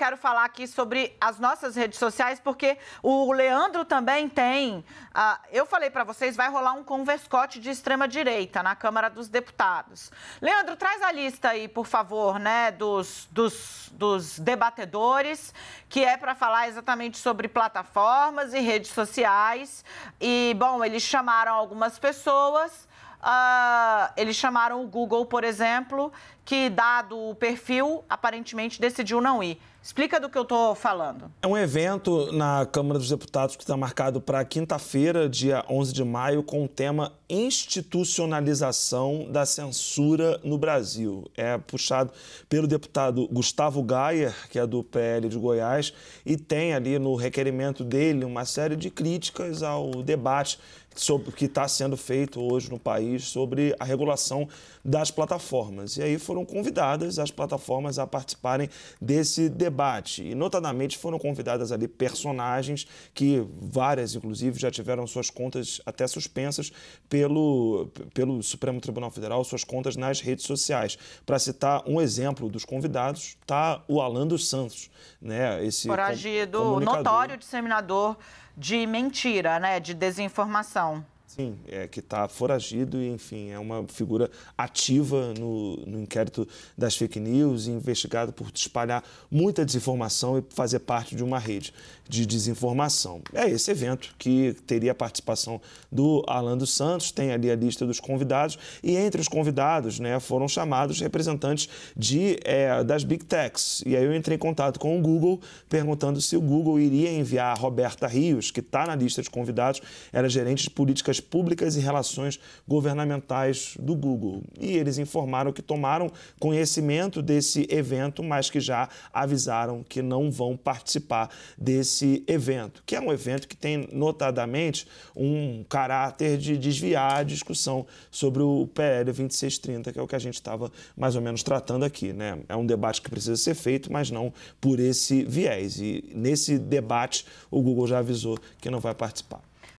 quero falar aqui sobre as nossas redes sociais, porque o Leandro também tem. Ah, eu falei para vocês, vai rolar um converscote de extrema-direita na Câmara dos Deputados. Leandro, traz a lista aí, por favor, né, dos, dos, dos debatedores, que é para falar exatamente sobre plataformas e redes sociais. E, bom, eles chamaram algumas pessoas. Uh, eles chamaram o Google, por exemplo, que, dado o perfil, aparentemente decidiu não ir. Explica do que eu estou falando. É um evento na Câmara dos Deputados que está marcado para quinta-feira, dia 11 de maio, com o tema Institucionalização da Censura no Brasil. É puxado pelo deputado Gustavo Gayer, que é do PL de Goiás, e tem ali no requerimento dele uma série de críticas ao debate sobre o que está sendo feito hoje no país país sobre a regulação das plataformas. E aí foram convidadas as plataformas a participarem desse debate. E, notadamente, foram convidadas ali personagens que várias, inclusive, já tiveram suas contas até suspensas pelo, pelo Supremo Tribunal Federal, suas contas nas redes sociais. Para citar um exemplo dos convidados, está o Alan dos Santos, né? Esse foragido, notório disseminador de mentira, né? De desinformação. Sim, é, que está foragido e, enfim, é uma figura ativa no, no inquérito das fake news e investigado por espalhar muita desinformação e fazer parte de uma rede de desinformação. É esse evento que teria a participação do Alan dos Santos, tem ali a lista dos convidados, e entre os convidados né, foram chamados representantes de, é, das Big Techs. E aí eu entrei em contato com o Google, perguntando se o Google iria enviar a Roberta Rios, que está na lista de convidados, era é gerente de políticas Públicas e Relações Governamentais do Google. E eles informaram que tomaram conhecimento desse evento, mas que já avisaram que não vão participar desse evento, que é um evento que tem notadamente um caráter de desviar a discussão sobre o PL 2630, que é o que a gente estava mais ou menos tratando aqui. Né? É um debate que precisa ser feito, mas não por esse viés. E nesse debate, o Google já avisou que não vai participar.